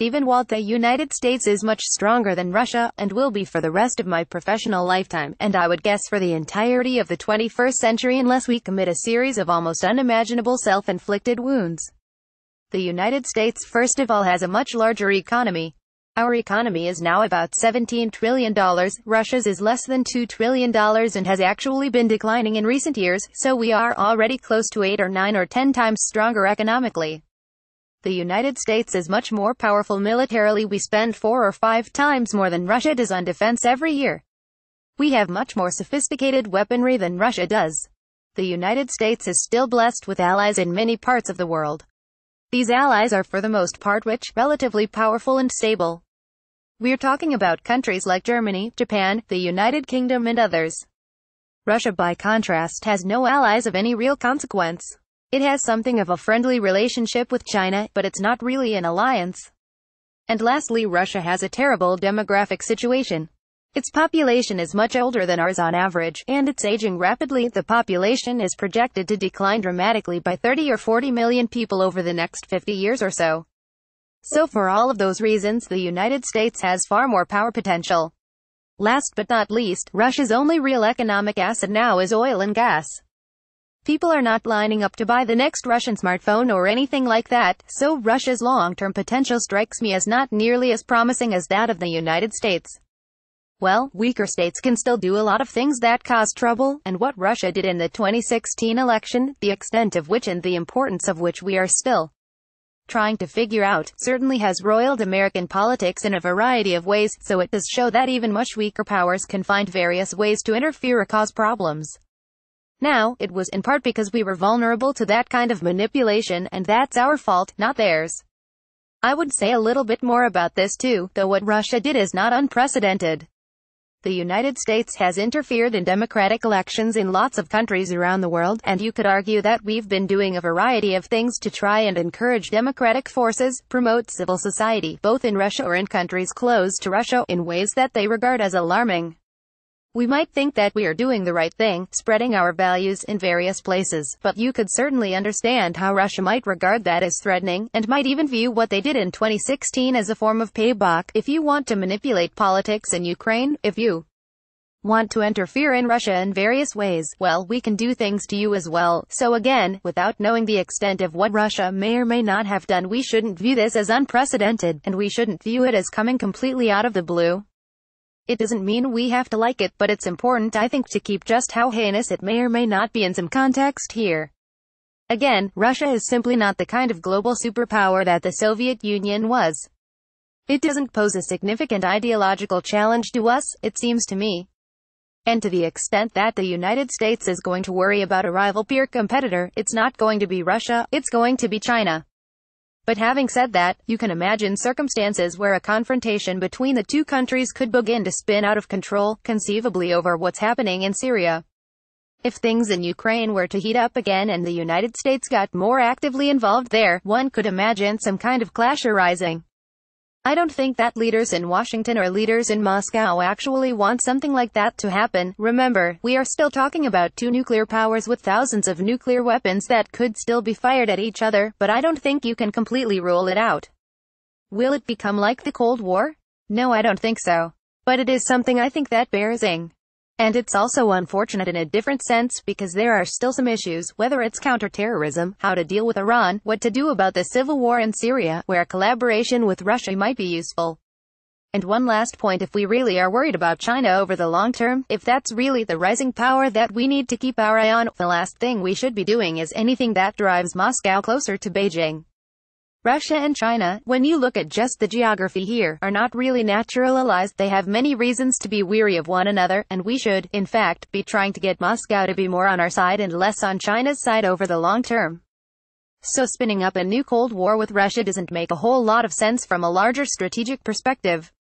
Even while the United States is much stronger than Russia, and will be for the rest of my professional lifetime, and I would guess for the entirety of the 21st century unless we commit a series of almost unimaginable self-inflicted wounds. The United States first of all has a much larger economy. Our economy is now about $17 trillion, Russia's is less than $2 trillion and has actually been declining in recent years, so we are already close to 8 or 9 or 10 times stronger economically. The United States is much more powerful militarily we spend four or five times more than Russia does on defense every year. We have much more sophisticated weaponry than Russia does. The United States is still blessed with allies in many parts of the world. These allies are for the most part rich, relatively powerful and stable. We're talking about countries like Germany, Japan, the United Kingdom and others. Russia by contrast has no allies of any real consequence. It has something of a friendly relationship with China, but it's not really an alliance. And lastly Russia has a terrible demographic situation. Its population is much older than ours on average, and it's aging rapidly. The population is projected to decline dramatically by 30 or 40 million people over the next 50 years or so. So for all of those reasons the United States has far more power potential. Last but not least, Russia's only real economic asset now is oil and gas. People are not lining up to buy the next Russian smartphone or anything like that, so Russia's long-term potential strikes me as not nearly as promising as that of the United States. Well, weaker states can still do a lot of things that cause trouble, and what Russia did in the 2016 election, the extent of which and the importance of which we are still trying to figure out, certainly has roiled American politics in a variety of ways, so it does show that even much weaker powers can find various ways to interfere or cause problems. Now, it was in part because we were vulnerable to that kind of manipulation, and that's our fault, not theirs. I would say a little bit more about this too, though what Russia did is not unprecedented. The United States has interfered in democratic elections in lots of countries around the world, and you could argue that we've been doing a variety of things to try and encourage democratic forces, promote civil society, both in Russia or in countries close to Russia, in ways that they regard as alarming. We might think that we are doing the right thing, spreading our values in various places, but you could certainly understand how Russia might regard that as threatening, and might even view what they did in 2016 as a form of payback. If you want to manipulate politics in Ukraine, if you want to interfere in Russia in various ways, well, we can do things to you as well. So again, without knowing the extent of what Russia may or may not have done, we shouldn't view this as unprecedented, and we shouldn't view it as coming completely out of the blue. It doesn't mean we have to like it, but it's important I think to keep just how heinous it may or may not be in some context here. Again, Russia is simply not the kind of global superpower that the Soviet Union was. It doesn't pose a significant ideological challenge to us, it seems to me. And to the extent that the United States is going to worry about a rival peer competitor, it's not going to be Russia, it's going to be China. But having said that, you can imagine circumstances where a confrontation between the two countries could begin to spin out of control, conceivably over what's happening in Syria. If things in Ukraine were to heat up again and the United States got more actively involved there, one could imagine some kind of clash arising. I don't think that leaders in Washington or leaders in Moscow actually want something like that to happen. Remember, we are still talking about two nuclear powers with thousands of nuclear weapons that could still be fired at each other, but I don't think you can completely rule it out. Will it become like the Cold War? No, I don't think so. But it is something I think that bears ing. And it's also unfortunate in a different sense because there are still some issues, whether it's counterterrorism, how to deal with Iran, what to do about the civil war in Syria, where collaboration with Russia might be useful. And one last point if we really are worried about China over the long term, if that's really the rising power that we need to keep our eye on, the last thing we should be doing is anything that drives Moscow closer to Beijing. Russia and China, when you look at just the geography here, are not really natural allies, they have many reasons to be weary of one another, and we should, in fact, be trying to get Moscow to be more on our side and less on China's side over the long term. So spinning up a new Cold War with Russia doesn't make a whole lot of sense from a larger strategic perspective.